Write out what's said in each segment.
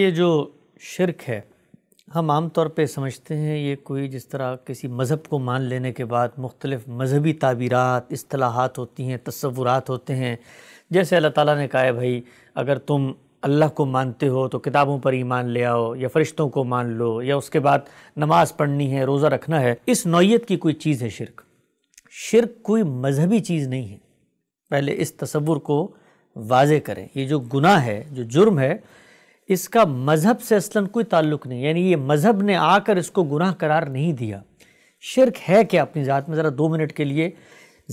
ये जो शिरक है हम आम तौर पे समझते हैं ये कोई जिस तरह किसी मज़हब को मान लेने के बाद मुख्तलिफ़ मजहबी ताबीरत असलाहत होती हैं तस्वुरात होते हैं जैसे अल्लाह ताला ने कहा है भाई अगर तुम अल्लाह को मानते हो तो किताबों पर ईमान ले आओ या फ़रिश्तों को मान लो या उसके बाद नमाज़ पढ़नी है रोज़ा रखना है इस नौीयत की कोई चीज़ है शिरक शिरक कोई मजहबी चीज़ नहीं है पहले इस तस्वुर को वाज करें ये जो गुनाह है जो जुर्म है इसका मज़हब से असल कोई ताल्लुक नहीं यानी ये मज़हब ने आकर इसको गुनाह करार नहीं दिया शिरक है क्या अपनी ज़ात में ज़रा दो मिनट के लिए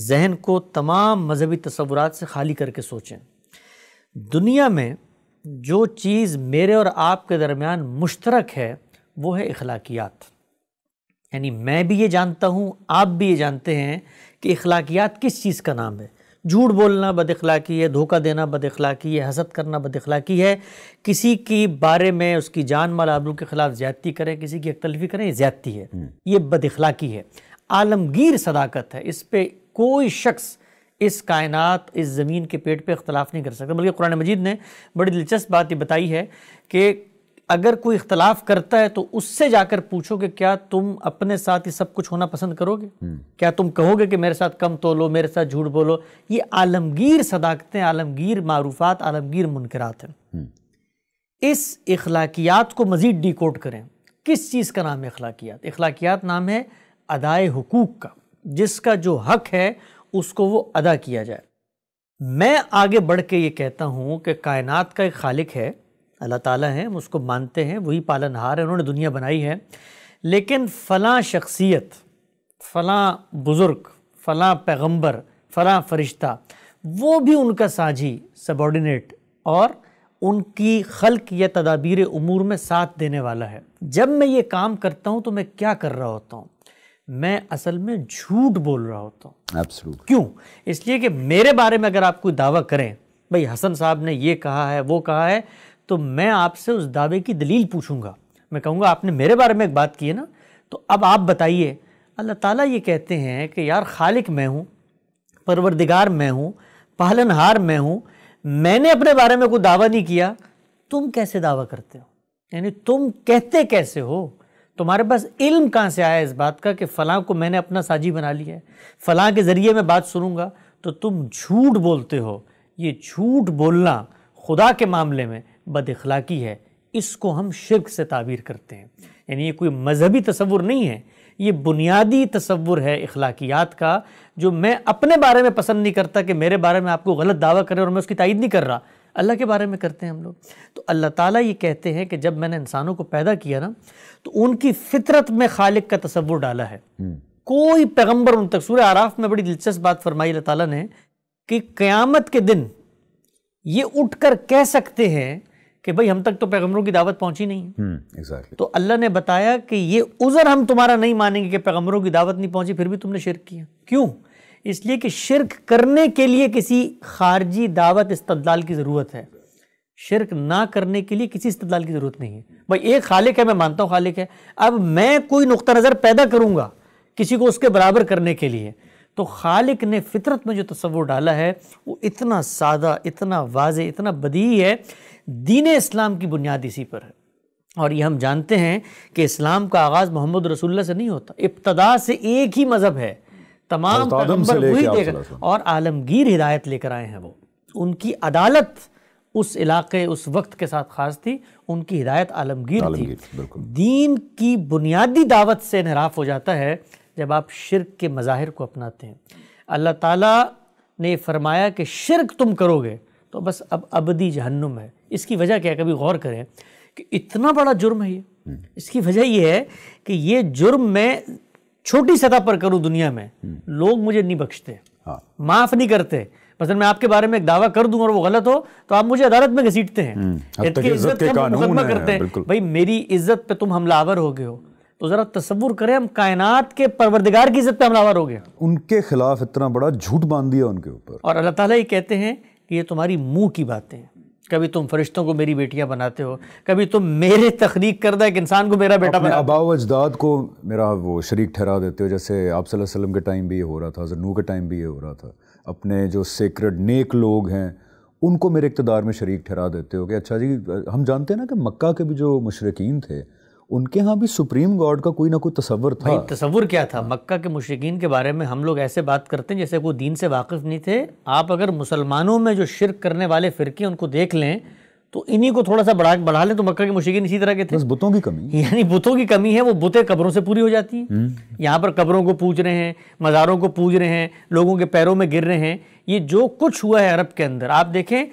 जहन को तमाम मजहबी तस्वूर से खाली करके सोचें दुनिया में जो चीज़ मेरे और आपके दरमियान मुश्तरक है वो है अखलाकियात यानी मैं भी ये जानता हूँ आप भी ये जानते हैं कि अखलाकियात किस चीज़ का नाम है झूठ बोलना बदखलाकी है धोखा देना बदखलाकी है हसद करना बदखलाकी है किसी के बारे में उसकी जान माल आबरू के ख़िलाफ़ ज्यादती करें किसी की अकतलफी करें यह ज्यादती है हम्म। ये बदखलाकी है आलमगीर सदाकत है इस पर कोई शख्स इस कायनात इस ज़मीन के पेट पे अख्तलाफ नहीं कर सकता बल्कि कुरान मजीद ने बड़ी दिलचस्प बात ये बताई है कि अगर कोई इख्तलाफ करता है तो उससे जाकर पूछो कि क्या तुम अपने साथ ये सब कुछ होना पसंद करोगे हम्म। क्या तुम कहोगे कि मेरे साथ कम तोलो मेरे साथ झूठ बोलो ये आलमगीर सदाकतें आलमगीर मारूफात आलमगीर मुनकरात हैं हम्म। इस अखलाकियात को मज़ीद डिकोड करें किस चीज़ का नाम है अखलाकियात अखलाकियात नाम है अदाए हकूक़ का जिसका जो हक है उसको वो अदा किया जाए मैं आगे बढ़ के ये कहता हूँ कि कायनात का एक खालिक है अल्लाह ताला हैं हम उसको मानते हैं वही पालनहार है उन्होंने दुनिया बनाई है लेकिन फ़लाँ शख्सियत फ़लाँ बुज़ुर्ग फ़लाँ पैगम्बर फ़लाँ फ़रिश्ता वो भी उनका साझी सबॉर्डिनेट और उनकी खल्क या तदाबीर उमूर में साथ देने वाला है जब मैं ये काम करता हूँ तो मैं क्या कर रहा होता हूँ मैं असल में झूठ बोल रहा होता हूँ क्यों इसलिए कि मेरे बारे में अगर आप कोई दावा करें भाई हसन साहब ने ये कहा है वो कहा है तो मैं आपसे उस दावे की दलील पूछूंगा मैं कहूँगा आपने मेरे बारे में एक बात की है ना तो अब आप बताइए अल्लाह ताला ये कहते हैं कि यार खालिक मैं हूँ परवरदिगार मैं हूँ पालनहार मैं हूँ मैंने अपने बारे में कोई दावा नहीं किया तुम कैसे दावा करते हो यानी तुम कहते कैसे हो तुम्हारे पास इल्म कहाँ से आया इस बात का कि फ़लाँ को मैंने अपना साजी बना लिया है फ़लाँ के ज़रिए मैं बात सुनूंगा तो तुम झूठ बोलते हो ये झूठ बोलना खुदा के मामले में बदखलाकी है इसको हम शिरक से ताबीर करते हैं यानी ये कोई मजहबी तस्वुर नहीं है ये बुनियादी तस्वुर है अखलाकियात का जो मैं अपने बारे में पसंद नहीं करता कि मेरे बारे में आपको गलत दावा करें और मैं उसकी तायद नहीं कर रहा अल्लाह के बारे में करते हैं हम लोग तो अल्लाह ताला ये कहते हैं कि जब मैंने इंसानों को पैदा किया ना तो उनकी फितरत में खालिक का तस्वुर डाला है हम्म। कोई पैगम्बर उन तक सूर आराफ में बड़ी दिलचस्प बात फरमाई अल्लाह ताला ने कि क़यामत के दिन ये उठ कर कह सकते हैं कि भाई हम तक तो पैगम्बरों की दावत पहुंची नहीं हम्म, exactly. तो अल्लाह ने बताया कि ये उज़र हम तुम्हारा नहीं मानेंगे कि पैगम्बरों की दावत नहीं पहुंची फिर भी तुमने शिरक किया क्यों इसलिए कि शिरक करने के लिए किसी खारजी दावत इस्तदलाल की ज़रूरत है शिरक ना करने के लिए किसी इस्तदलाल की ज़रूरत नहीं है भाई एक खालिक है मैं मानता हूँ खालिक है अब मैं कोई नुक़ नज़र पैदा करूँगा किसी को उसके बराबर करने के लिए तो खालिक ने फितरत में जो तस्वुर डाला है वो इतना सादा इतना वाज इतना बदी है दीन इस्लाम की बुनियाद इसी पर है और ये हम जानते हैं कि इस्लाम का आगाज़ मोहम्मद रसुल्ला से नहीं होता इब्तदा से एक ही मज़हब है तमाम पैगम्बर वही देख और आलमगीर हिदायत लेकर आए हैं वो उनकी अदालत उस इलाके उस वक्त के साथ खास थी उनकी हिदायत आलमगीर थी दीन की बुनियादी दावत से इनहराफ हो जाता है जब आप शिरक के मज़ाहिर को अपनाते हैं अल्लाह ताला ने फरमाया कि शिरक तुम करोगे तो बस अब अबदी जहन्नुम है इसकी वजह क्या है कभी गौर करें कि इतना बड़ा जुर्म है ये हम्म। इसकी वजह ये है कि ये जुर्म मैं छोटी सतह पर करूँ दुनिया में हम्म। लोग मुझे नहीं बख्शते हाँ। माफ़ नहीं करते मसलन मैं आपके बारे में एक दावा कर दूं और वो गलत हो तो आप मुझे अदालत में घसीटते हैं हम्म। इज्जत के करते हैं भाई मेरी इज्जत पे तुम हमलावर हो गए हो तो ज़रा तस्वुर करें हम कायनात के परवरदिगार की इज्जत पे हमलावर हो गए उनके खिलाफ इतना बड़ा झूठ बांध दिया उनके ऊपर और अल्लाह ताला ये कहते हैं कि ये तुम्हारी मुंह की बातें हैं कभी तुम फरिश्तों को मेरी बेटियां बनाते हो कभी तुम मेरे तखलीक करदा एक इंसान को मेरा बेटा बना अबाव अजदाद को मेरा वो शरीक ठहरा देते हो जैसे आप वसल्लम के टाइम भी ये हो रहा था हज़र नू के टाइम भी ये हो रहा था अपने जो सेक्रेड नेक लोग हैं उनको मेरे इकतदार में शरीक ठहरा देते हो कि अच्छा जी हम जानते हैं ना कि मक्का के भी जो मशरकिन थे उनके यहाँ भी सुप्रीम गॉड का कोई ना कोई तस्वर था तस्वुर क्या था मक्का के मुशकिन के बारे में हम लोग ऐसे बात करते हैं जैसे वो दीन से वाकिफ़ नहीं थे आप अगर मुसलमानों में जो शिरक करने वाले फ़िरके उनको देख लें तो इन्हीं को थोड़ा सा बढ़ा बढ़ा लें तो मक्का के मुश्किन इसी तरह के थे बस बुतों की कमी यानी बुतों की कमी है वो बुते कब्रों से पूरी हो जाती है हम्म। यहाँ पर कब्रों को पूज रहे हैं मज़ारों को पूज रहे हैं लोगों के पैरों में गिर रहे हैं ये जो कुछ हुआ है अरब के अंदर आप देखें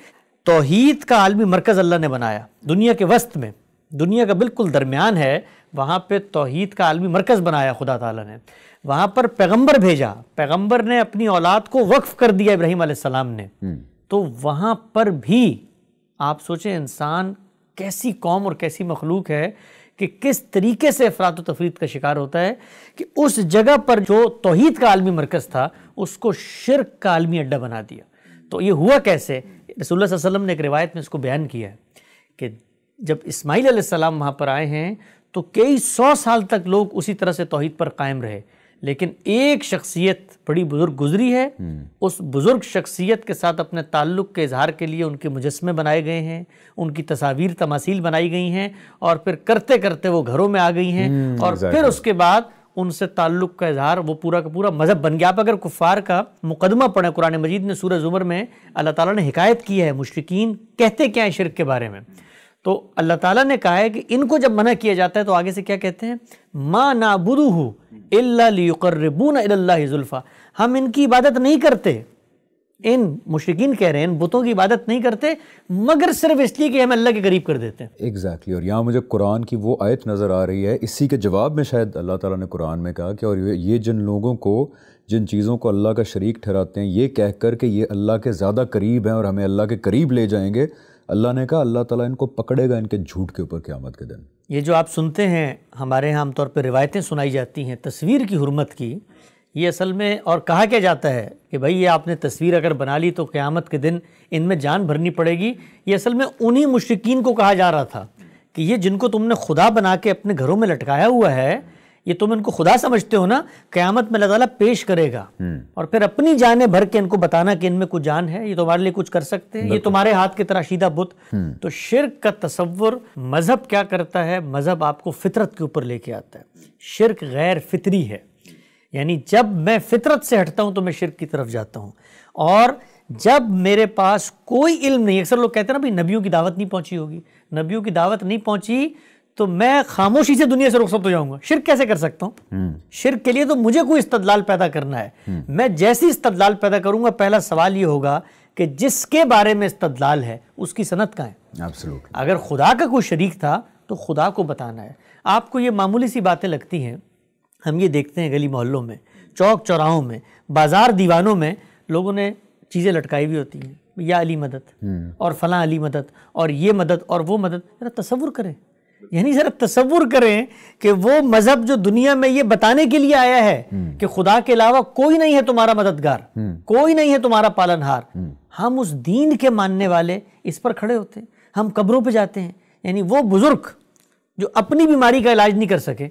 तोहीद का आलमी मरकज़ अल्लाह ने बनाया दुनिया के वस्त में दुनिया का बिल्कुल दरमियान है वहाँ पे तोहद का आलमी मरकज़ बनाया खुदा ताला ने वहाँ पर पैगंबर भेजा पैगंबर ने अपनी औलाद को वक्फ़ कर दिया इब्राहिम सलाम ने हम्म। तो वहाँ पर भी आप सोचें इंसान कैसी कौम और कैसी मखलूक है कि किस तरीके से अफरात तफरीत का शिकार होता है कि उस जगह पर जो तोहद का आलमी मरकज़ था उसको शिरक का आलमी अड्डा बना दिया तो ये हुआ कैसे रसोल्ला वसम ने एक रिवायत में इसको बयान किया है कि जब इस्माईल सलाम वहाँ पर आए हैं तो कई सौ साल तक लोग उसी तरह से तोहद पर कायम रहे लेकिन एक शख्सियत बड़ी बुज़ुर्ग गुजरी है हम्म। उस बुज़ुर्ग शख्सियत के साथ अपने ताल्लुक़ के इजहार के लिए उनके मुजस्मे बनाए गए हैं उनकी तस्वीर तमासील बनाई गई हैं और फिर करते करते वो घरों में आ गई हैं हम्म, और फिर उसके बाद उनसे ताल्लुक़ का इजहार वो पूरा का पूरा मज़हब बन गया आप अगर कुफ़ार का मुकदमा पड़े कुरान मजीद ने सूरज उमर में अल्लाह ताला ने हिकायत की है मुशरकिन कहते क्या है शिरक के बारे में तो अल्लाह ताला ने कहा है कि इनको जब मना किया जाता है तो आगे से क्या कहते हैं माँ नाबुदू इलाबून अल्लाजुल्फ़ा हम इनकी इबादत नहीं करते इन मुशकिन कह रहे हैं इन बुतों की इबादत नहीं करते मगर सिर्फ इसलिए कि हम अल्लाह के करीब कर देते हैं एग्जैक्टली exactly. और यहाँ मुझे कुरान की वो आयत नज़र आ रही है इसी के जवाब में शायद अल्लाह ताला ने कुरान में कहा कि और ये जिन लोगों को जिन चीज़ों को अल्लाह का शरीक ठहराते हैं ये कहकर कि ये अल्लाह के ज़्यादा करीब हैं और हमें अल्लाह के करीब ले जाएंगे अल्लाह ने कहा अल्लाह ताला इनको पकड़ेगा इनके झूठ के ऊपर क़्यामत के दिन ये जो आप सुनते हैं हमारे यहाँ आमतौर पर रिवायतें सुनाई जाती हैं तस्वीर की हरमत की ये असल में और कहा क्या जाता है कि भाई ये आपने तस्वीर अगर बना ली तो क़्यामत के दिन इनमें जान भरनी पड़ेगी ये असल में उन्हीं मुश्किन को कहा जा रहा था कि ये जिनको तुमने खुदा बना के अपने घरों में लटकाया हुआ है ये तुम इनको खुदा समझते हो ना क़्यामत में अल्लाह पेश करेगा हम्म। और फिर अपनी जाने भर के इनको बताना कि इनमें कुछ जान है ये तुम्हारे लिए कुछ कर सकते हैं ये तुम्हारे हाथ की शीदा बुत हम्म। तो शिरक का तस्वुर मज़हब क्या करता है मज़हब आपको फितरत के ऊपर लेके आता है शिरक गैर फितरी है यानी जब मैं फितरत से हटता हूँ तो मैं शिरक की तरफ जाता हूँ और जब मेरे पास कोई इल्म नहीं अक्सर लोग कहते हैं ना भाई नबियों की दावत नहीं पहुंची होगी नबियों की दावत नहीं पहुंची तो मैं खामोशी से दुनिया से रुखसत हो जाऊंगा शिर कैसे कर सकता हूँ हम्म। शिर के लिए तो मुझे कोई इस्तदलाल पैदा करना है हम्म। मैं जैसी इस्तदलाल पैदा करूंगा पहला सवाल ये होगा कि जिसके बारे में इस्तदलाल है उसकी सनत कहाँ है अगर खुदा का कोई शरीक था तो खुदा को बताना है आपको ये मामूली सी बातें लगती हैं हम ये देखते हैं गली मोहल्लों में चौक चौराहों में बाजार दीवानों में लोगों ने चीज़ें लटकाई हुई होती हैं या अली मदद हम्म। और फलां अली मदद और ये मदद और वो मदद जरा तस्वुर करें यानी सर तस्वुर करें कि वो मज़हब जो दुनिया में ये बताने के लिए आया है हम्म। कि खुदा के अलावा कोई नहीं है तुम्हारा मददगार हम्म। कोई नहीं है तुम्हारा पालनहार हम्म। हम उस दीन के मानने वाले इस पर खड़े होते हैं हम कब्रों पे जाते हैं यानी वो बुज़ुर्ग जो अपनी बीमारी का इलाज नहीं कर सके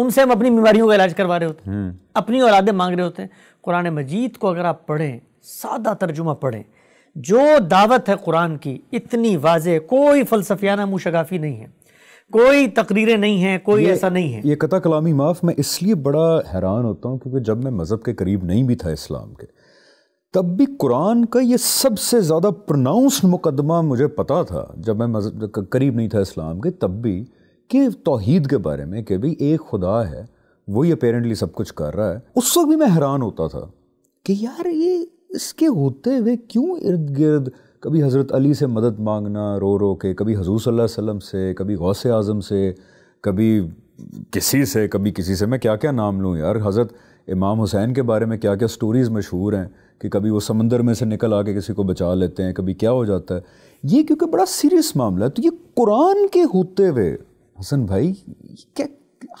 उनसे हम अपनी बीमारियों का इलाज करवा रहे होते हैं अपनी औलादे मांग रहे होते हैं कुरान मजीद को अगर आप पढ़ें सादा तर्जुमा पढ़ें जो दावत है कुरान की इतनी वाज कोई फलसफियाना मुशगाफी नहीं है कोई तकरीरें नहीं हैं कोई ऐसा नहीं है ये कता कलामी माफ़ मैं इसलिए बड़ा हैरान होता हूँ क्योंकि जब मैं मज़हब के करीब नहीं भी था इस्लाम के तब भी कुरान का ये सबसे ज़्यादा प्रोनाउंस्ड मुकदमा मुझे पता था जब मैं मजहब करीब नहीं था इस्लाम के तब भी कि तोहद के बारे में कि भाई एक खुदा है वही अपेरेंटली सब कुछ कर रहा है उस वक्त भी मैं हैरान होता था कि यार ये इसके होते हुए क्यों इर्द गिर्द कभी हज़रत अली से मदद मांगना रो रो के कभी हजूर सल्लल्लाहु वसल्लम से कभी गौसे आज़म से कभी किसी से कभी किसी से मैं क्या क्या नाम लूँ यार हज़रत इमाम हुसैन के बारे में क्या क्या स्टोरीज़ मशहूर हैं कि कभी वो समंदर में से निकल आके किसी को बचा लेते हैं कभी क्या हो जाता है ये क्योंकि बड़ा सीरियस मामला है तो ये कुरान के होते हुए हसन भाई क्या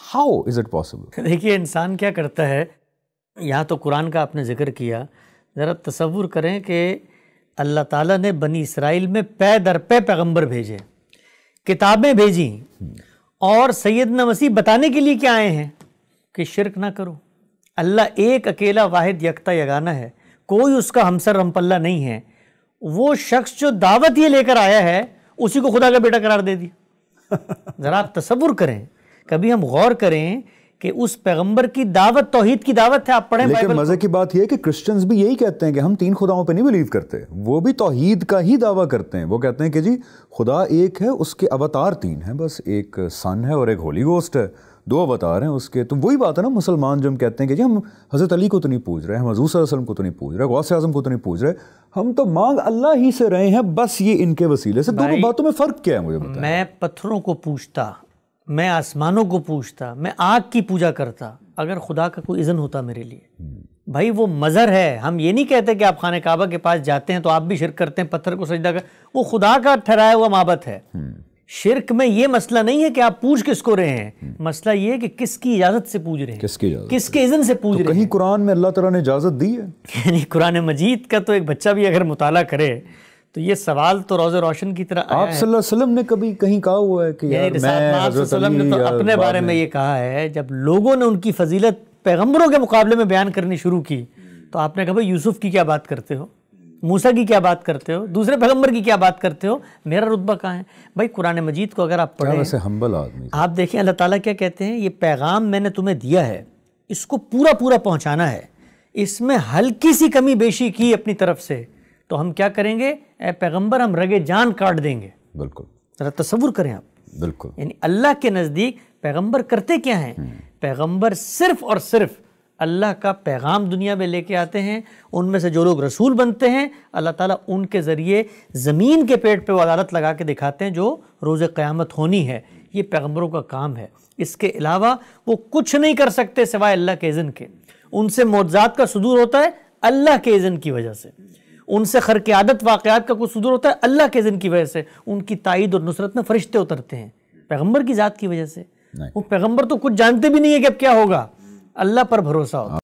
हाउ इज़ इट पॉसिबल देखिए इंसान क्या करता है यहाँ तो कुरान का आपने जिक्र किया ज़रा तस्वुर करें कि अल्लाह ताला ने बनी इसराइल में पै दर पे पैगम्बर भेजे किताबें भेजी और न मसीह बताने के लिए क्या आए हैं कि शिरक ना करो अल्लाह एक अकेला वाहिद यकता यगाना है कोई उसका हमसर रमपल्ला नहीं है वो शख्स जो दावत ये लेकर आया है उसी को खुदा का बेटा करार दे दिया ज़रा आप तस्वुर करें कभी हम गौर करें कि उस पैगंबर की दावत तोहहीद की दावत है आप पढ़ें लेकिन मजे की बात यह कि क्रिश्चियंस भी यही कहते हैं कि हम तीन खुदाओं पे नहीं बिलीव करते वो भी तोहहीद का ही दावा करते हैं वो कहते हैं कि जी खुदा एक है उसके अवतार तीन हैं बस एक सन है और एक होली गोस्ट है दो अवतार हैं उसके तो वही बात है ना मुसलमान जो हम कहते हैं कि जी हम हज़रत अली को तो नहीं पूछ रहे हम हजूस वसलम को तो नहीं पूछ रहे गौस आजम को तो नहीं पूछ रहे हम तो मांग अल्लाह ही से रहे हैं बस ये इनके वसीले से दोनों बातों में फ़र्क क्या है मुझे मैं पत्थरों को पूछता मैं आसमानों को पूछता मैं आग की पूजा करता अगर खुदा का कोई इज़न होता मेरे लिए हम्म। भाई वो मज़र है हम ये नहीं कहते कि आप खान काबा के पास जाते हैं तो आप भी शिरक करते हैं पत्थर को सजदा कर वो खुदा का ठहराया हुआ मबत है हम्म। शिरक में ये मसला नहीं है कि आप पूछ किसको रहे हैं हम्म। मसला ये है कि किसकी इजाजत से पूछ रहे हैं किसकी इजाजत किसके इजन से पूछ तो रहे हैं कहीं कुरान में अल्लाह तला ने इजाजत दी है यानी कुरान मजीद का तो एक बच्चा भी अगर मुताला करे तो ये सवाल तो रोज़ रोशन की तरह आप वसल्लम ने कभी कहीं कहा हुआ है कि यार मैं ने तो अपने बारे में ये कहा है जब लोगों ने उनकी फजीलत पैगम्बरों के मुकाबले में बयान करनी शुरू की तो आपने कहा भाई यूसुफ की क्या बात करते हो मूसा की क्या बात करते हो दूसरे पैगंबर की क्या बात करते हो मेरा रुतबा कहाँ है भाई कुरान मजीद को अगर आप पढ़ें वैसे हम्बल आदमी आप देखें अल्लाह ताला क्या कहते हैं ये पैगाम मैंने तुम्हें दिया है इसको पूरा पूरा पहुँचाना है इसमें हल्की सी कमी बेशी की अपनी तरफ से तो हम क्या करेंगे पैगम्बर हम रगे जान काट देंगे बिल्कुल जरा तस्वुर करें आप बिल्कुल यानी अल्लाह के नज़दीक पैगम्बर करते क्या हैं हम्म। पैगम्बर सिर्फ और सिर्फ अल्लाह का पैगाम दुनिया में लेके आते हैं उनमें से जो लोग रसूल बनते हैं अल्लाह ताला उनके ज़रिए ज़मीन के पेट पे वो अदालत लगा के दिखाते हैं जो रोज़ क़यामत होनी है ये पैगम्बरों का काम है इसके अलावा वो कुछ नहीं कर सकते सिवाय अल्लाह के इज़न के उनसे मोजात का सदूर होता है अल्लाह के इज़न की वजह से उनसे खर के आदत वाक़ात का कुछ सुधर होता है अल्लाह के जिन की वजह से उनकी ताइद और नुसरत में फरिश्ते उतरते हैं पैगम्बर की ज़ात की वजह से वो पैगम्बर तो कुछ जानते भी नहीं है कि अब क्या होगा अल्लाह पर भरोसा होता